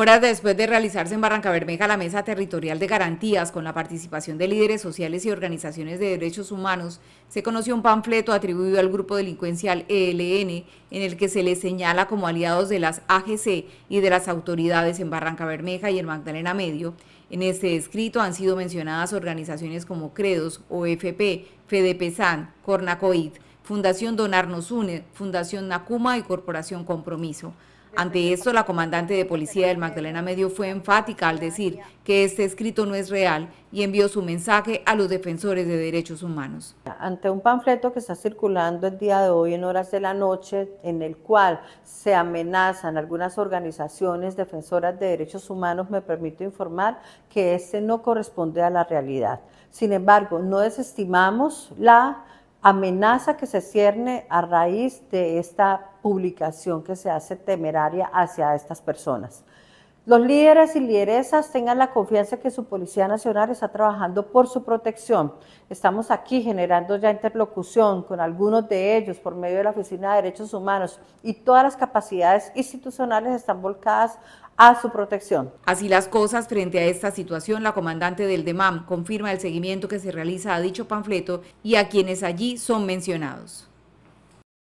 Horas después de realizarse en Barranca Bermeja la Mesa Territorial de Garantías con la participación de líderes sociales y organizaciones de derechos humanos, se conoció un panfleto atribuido al grupo delincuencial ELN en el que se les señala como aliados de las AGC y de las autoridades en Barranca Bermeja y en Magdalena Medio. En este escrito han sido mencionadas organizaciones como Credos, OFP, FEDEPESAN, Cornacoid, Fundación Donarnos Une, Fundación Nakuma y Corporación Compromiso. Ante esto, la comandante de policía del Magdalena Medio fue enfática al decir que este escrito no es real y envió su mensaje a los defensores de derechos humanos. Ante un panfleto que está circulando el día de hoy en horas de la noche, en el cual se amenazan algunas organizaciones defensoras de derechos humanos, me permito informar que este no corresponde a la realidad. Sin embargo, no desestimamos la amenaza que se cierne a raíz de esta publicación que se hace temeraria hacia estas personas los líderes y lideresas tengan la confianza que su Policía Nacional está trabajando por su protección. Estamos aquí generando ya interlocución con algunos de ellos por medio de la Oficina de Derechos Humanos y todas las capacidades institucionales están volcadas a su protección. Así las cosas, frente a esta situación, la comandante del DEMAM confirma el seguimiento que se realiza a dicho panfleto y a quienes allí son mencionados.